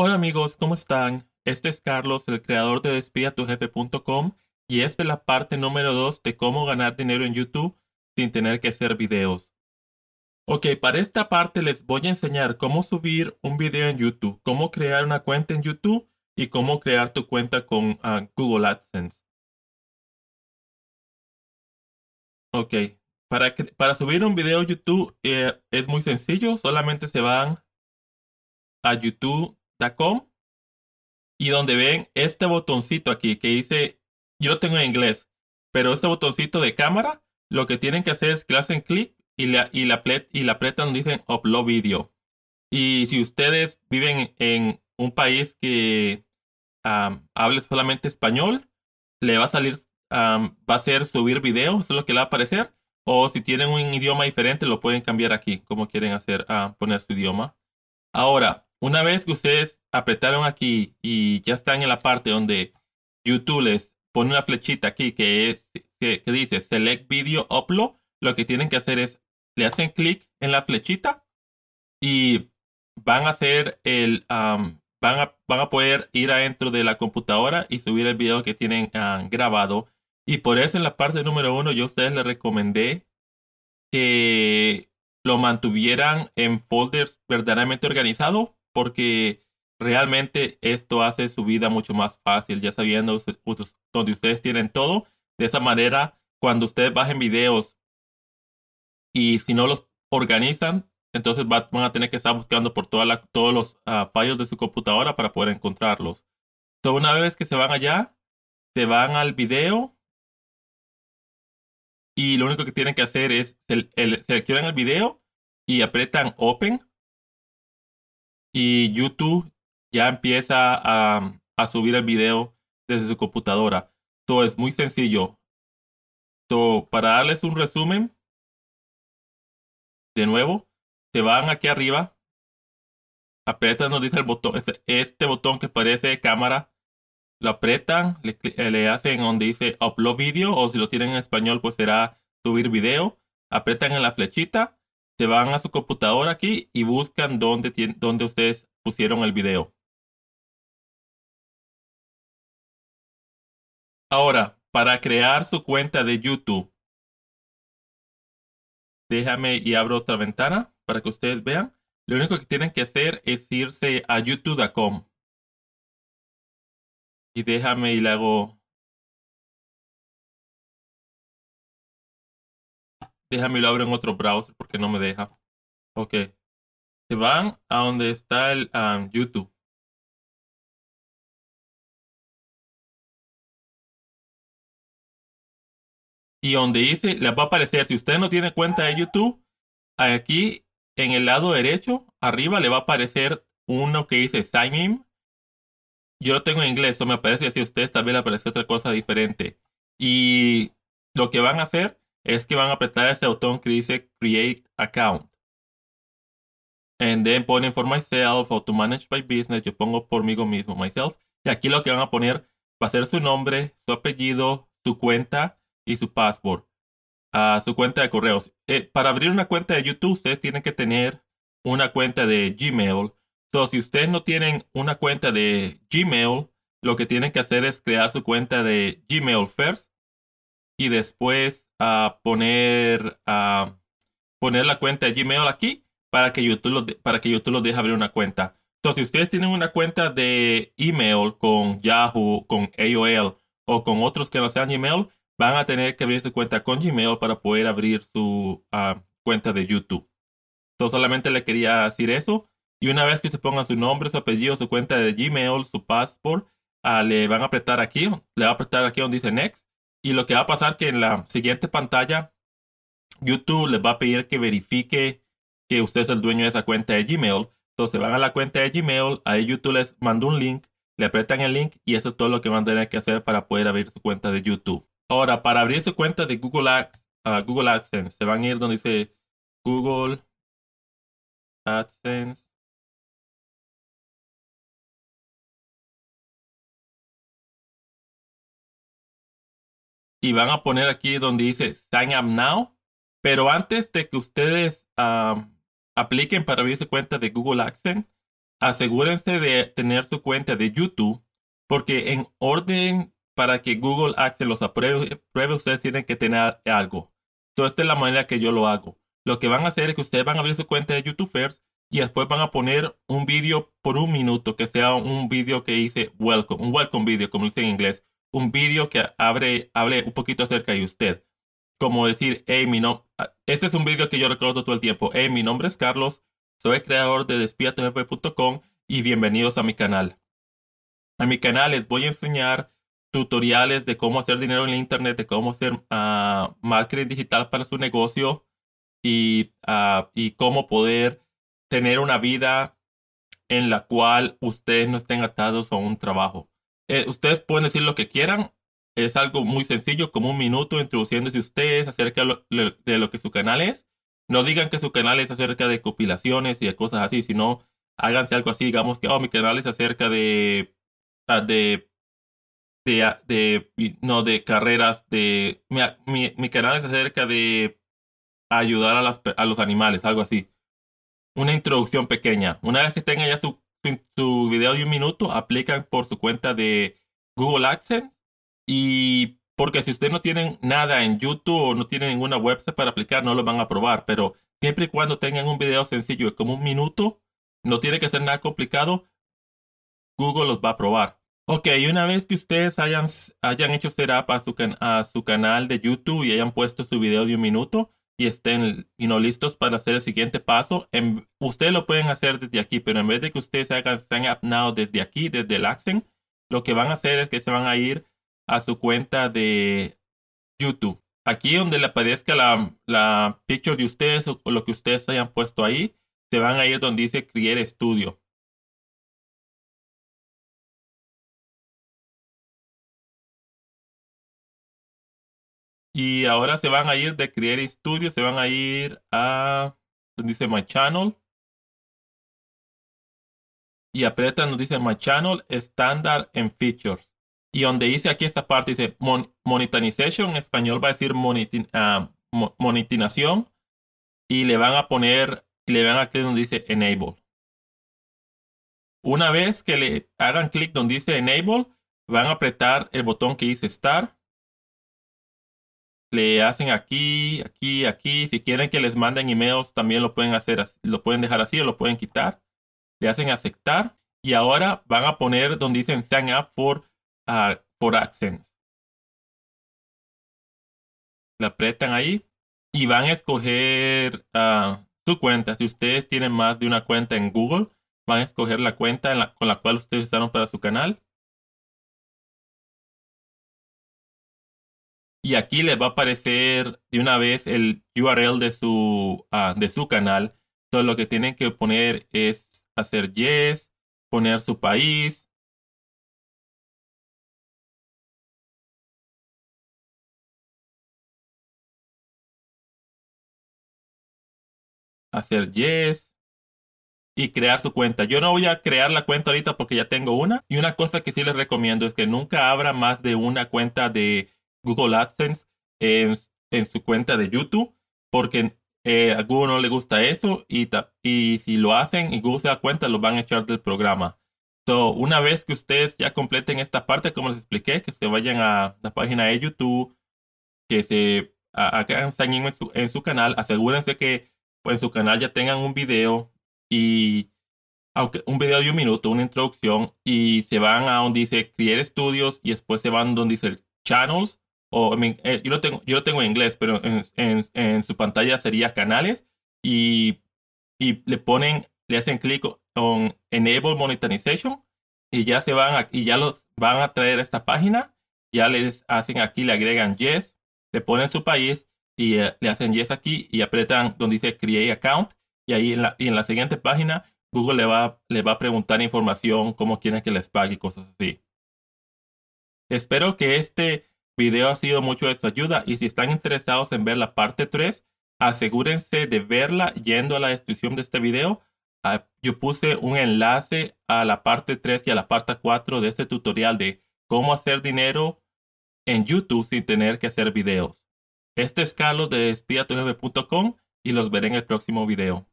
Hola amigos, ¿cómo están? Este es Carlos, el creador de jefe.com, y esta es la parte número 2 de cómo ganar dinero en YouTube sin tener que hacer videos. Ok, para esta parte les voy a enseñar cómo subir un video en YouTube, cómo crear una cuenta en YouTube y cómo crear tu cuenta con ah, Google AdSense. Ok, para, para subir un video a YouTube eh, es muy sencillo, solamente se van a YouTube .com y donde ven este botoncito aquí que dice, yo tengo en inglés, pero este botoncito de cámara, lo que tienen que hacer es que le hacen clic y la, y, la y la apretan, dicen upload video. Y si ustedes viven en un país que hable solamente español, le va a salir, va a ser subir video, eso es lo que le va a aparecer. O si tienen un idioma diferente, lo pueden cambiar aquí, como quieren hacer, ah, poner su idioma. Ahora, una vez que ustedes apretaron aquí y ya están en la parte donde YouTube les pone una flechita aquí que, es, que, dice Select Video Upload, lo que tienen que hacer es le hacen clic en la flechita y van a hacer el van, van a poder ir adentro de la computadora y subir el video que tienen ah, grabado. Y por eso en la parte número uno yo a ustedes les recomendé que lo mantuvieran en folders verdaderamente organizados porque realmente esto hace su vida mucho más fácil, ya sabiendo donde ustedes tienen todo. De esa manera, cuando ustedes bajen videos y si no los organizan, entonces van a tener que estar buscando por todos los ah, fallos de su computadora para poder encontrarlos. Entonces, una vez que se van allá, se van al video y lo único que tienen que hacer es el, seleccionan el video y aprietan Open y YouTube ya empieza a, subir el video desde su computadora. Todo es muy sencillo. So, para darles un resumen, de nuevo, se van aquí arriba. Apretan, nos dice el botón, este, este botón que parece cámara. Lo apretan, le, eh, le, hacen donde dice upload video o si lo tienen en español pues será subir video. Apretan en la flechita se van a su computadora aquí y buscan dónde, dónde ustedes pusieron el video. Ahora, para crear su cuenta de YouTube, déjame y abro otra ventana para que ustedes vean. Lo único que tienen que hacer es irse a youtube.com. Y déjame y le hago Déjame lo abro en otro browser porque no me deja. Ok. Se van a donde está el YouTube. Y donde dice, les va a aparecer, si usted no tiene cuenta de YouTube, aquí en el lado derecho, arriba le va a aparecer uno que dice Sign In. Yo lo tengo en inglés, eso me aparece así. a ustedes también le aparece otra cosa diferente. Y lo que van a hacer es que van a apretar ese botón que dice Create Account. And then ponen for myself o to manage my business. Yo pongo por mí mismo, myself. Y aquí lo que van a poner va a ser su nombre, su apellido, su cuenta y su password. a ah, su cuenta de correos. Eh, para abrir una cuenta de YouTube, ustedes tienen que tener una cuenta de Gmail. So, si ustedes no tienen una cuenta de Gmail, lo que tienen que hacer es crear su cuenta de Gmail first y después a ah, poner, ah, poner la cuenta de Gmail aquí para que, YouTube lo para que YouTube deje abrir una cuenta. Entonces, si ustedes tienen una cuenta de email con Yahoo, con AOL o con otros que no sean Gmail, van a tener que abrir su cuenta con Gmail para poder abrir su ah, cuenta de YouTube. Entonces, solamente le quería decir eso. Y una vez que se ponga su nombre, su apellido, su cuenta de Gmail, su password, le van a apretar aquí, le va a apretar aquí donde dice Next y lo que va a pasar que en la siguiente pantalla, YouTube les va a pedir que verifique que usted es el dueño de esa cuenta de Gmail. Entonces van a la cuenta de Gmail, ahí YouTube les manda un link, le apretan el link y eso es todo lo que van a tener que hacer para poder abrir su cuenta de YouTube. Ahora, para abrir su cuenta de Google, ah, Google AdSense, se van a ir donde dice Google AdSense y van a poner aquí donde dice Sign Up Now. Pero antes de que ustedes ah, apliquen para abrir su cuenta de Google Accent, asegúrense de tener su cuenta de YouTube, porque en orden para que Google Accent los apruebe, apruebe ustedes tienen que tener algo. Entonces, esta es la manera que yo lo hago. Lo que van a hacer es que ustedes van a abrir su cuenta de YouTube First y después van a poner un vídeo por un minuto, que sea un vídeo que dice welcome, un welcome video, como dice en inglés, un vídeo que abre, hable un poquito acerca de usted. Como decir, hey, mi nombre, ah, este es un vídeo que yo recuerdo todo el tiempo. Hey, mi nombre es Carlos, soy creador de despiatujefe.com y bienvenidos a mi canal. A mi canal les voy a enseñar tutoriales de cómo hacer dinero en la internet, de cómo hacer ah, marketing digital para su negocio y, ah, y cómo poder tener una vida en la cual ustedes no estén atados a un trabajo. Eh, ustedes pueden decir lo que quieran. Es algo muy sencillo, como un minuto introduciéndose ustedes acerca de lo que su canal es. No digan que su canal es acerca de compilaciones y de cosas así, sino háganse algo así, digamos que, oh, mi canal es acerca de, ah, de, de, ah, no, de carreras, de, mi, ah, mi, mi, canal es acerca de ayudar a, las, a los animales, algo así. Una introducción pequeña. Una vez que tengan ya su tu video de un minuto aplican por su cuenta de Google AdSense y porque si ustedes no tienen nada en YouTube o no tienen ninguna website para aplicar, no lo van a probar. pero siempre y cuando tengan un video sencillo de como un minuto, no tiene que ser nada complicado, Google los va a probar. Ok, una vez que ustedes hayan, hayan hecho setup a su, a su canal de YouTube y hayan puesto su video de un minuto, y estén y no listos para hacer el siguiente paso, ustedes lo pueden hacer desde aquí, pero en vez de que ustedes hagan sign up desde aquí, desde el Accent, lo que van a hacer es que se van a ir a su cuenta de YouTube. Aquí donde le aparezca la, la picture de ustedes o, lo que ustedes hayan puesto ahí, se van a ir donde dice crear estudio Y ahora se van a ir de Creative Studio, se van a ir a donde dice My Channel. Y aprietan donde dice My Channel, Standard and Features. Y donde dice aquí esta parte, dice Monetization, en español va a decir uh, Y le van a poner, le van a clic donde dice Enable. Una vez que le hagan clic donde dice Enable, van a apretar el botón que dice Start le hacen aquí, aquí, aquí. Si quieren que les manden emails, también lo pueden hacer, lo pueden dejar así o lo pueden quitar. Le hacen aceptar y ahora van a poner donde dicen sign up for, ah, for Le apretan ahí y van a escoger ah, su cuenta. Si ustedes tienen más de una cuenta en Google, van a escoger la cuenta con la cual ustedes usaron para su canal. Y aquí les va a aparecer de una vez el URL de su, ah, de su canal. Entonces lo que tienen que poner es hacer yes, poner su país, hacer yes y crear su cuenta. Yo no voy a crear la cuenta ahorita porque ya tengo una. Y una cosa que sí les recomiendo es que nunca abra más de una cuenta de Google AdSense en, su cuenta de YouTube, porque eh, a Google no le gusta eso y, si lo hacen y Google se da cuenta, lo van a echar del programa. So, una vez que ustedes ya completen esta parte, como les expliqué, que se vayan a la página de YouTube, que se hagan sign en su, canal, asegúrense que pues, en su canal ya tengan un video y aunque un video de un minuto, una introducción, y se van a donde dice Create Studios y después se van donde dice Channels o eh, yo, lo tengo, yo lo tengo en inglés, pero en, en, su pantalla sería canales y, y le ponen, le hacen clic en Enable Monetization y ya se van a, y ya los van a traer a esta página. Ya les hacen aquí, le agregan yes, le ponen su país y eh, le hacen yes aquí y apretan donde dice Create Account y ahí en la, y en la siguiente página Google le va, le va a preguntar información, cómo quieren que les pague y cosas así. Espero que este video ha sido mucho de su ayuda y si están interesados en ver la parte 3, asegúrense de verla yendo a la descripción de este video. Ah, yo puse un enlace a la parte 3 y a la parte 4 de este tutorial de cómo hacer dinero en YouTube sin tener que hacer videos. Este es Carlos de despidatujeve.com y los veré en el próximo video.